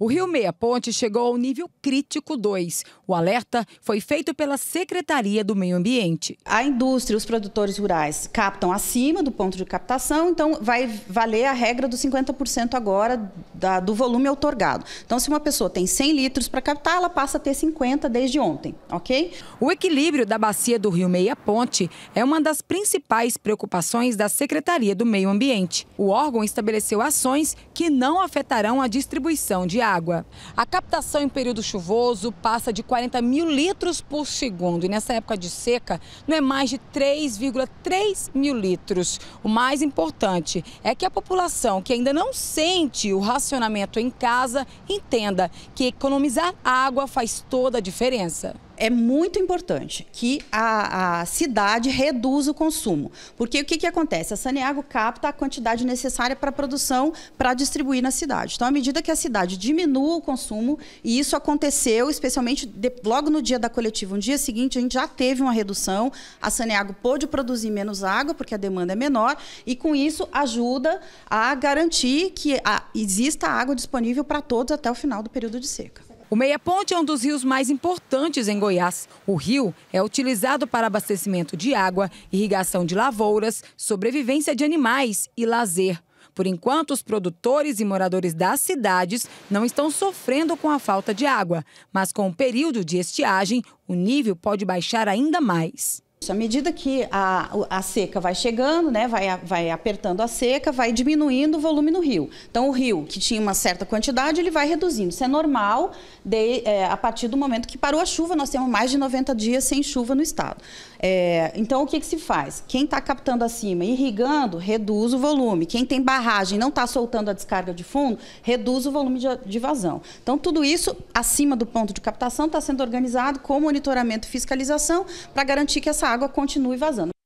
O Rio Meia Ponte chegou ao nível crítico 2. O alerta foi feito pela Secretaria do Meio Ambiente. A indústria, os produtores rurais captam acima do ponto de captação, então vai valer a regra dos 50% agora da, do volume otorgado. Então, se uma pessoa tem 100 litros para captar, ela passa a ter 50 desde ontem, ok? O equilíbrio da bacia do Rio Meia Ponte é uma das principais preocupações da Secretaria do Meio Ambiente. O órgão estabeleceu ações que não afetarão a distribuição de água água. A captação em período chuvoso passa de 40 mil litros por segundo e nessa época de seca não é mais de 3,3 mil litros. O mais importante é que a população que ainda não sente o racionamento em casa entenda que economizar água faz toda a diferença é muito importante que a, a cidade reduza o consumo. Porque o que, que acontece? A Saneago capta a quantidade necessária para a produção para distribuir na cidade. Então, à medida que a cidade diminua o consumo, e isso aconteceu especialmente de, logo no dia da coletiva, no dia seguinte a gente já teve uma redução, a Saneago pôde produzir menos água, porque a demanda é menor, e com isso ajuda a garantir que a, exista água disponível para todos até o final do período de seca. O Meia Ponte é um dos rios mais importantes em Goiás. O rio é utilizado para abastecimento de água, irrigação de lavouras, sobrevivência de animais e lazer. Por enquanto, os produtores e moradores das cidades não estão sofrendo com a falta de água, mas com o período de estiagem, o nível pode baixar ainda mais isso? À medida que a, a seca vai chegando, né, vai, vai apertando a seca, vai diminuindo o volume no rio. Então, o rio que tinha uma certa quantidade, ele vai reduzindo. Isso é normal de, é, a partir do momento que parou a chuva. Nós temos mais de 90 dias sem chuva no estado. É, então, o que, que se faz? Quem está captando acima, irrigando, reduz o volume. Quem tem barragem não está soltando a descarga de fundo, reduz o volume de, de vazão. Então, tudo isso acima do ponto de captação está sendo organizado com monitoramento e fiscalização para garantir que essa água água continue vazando.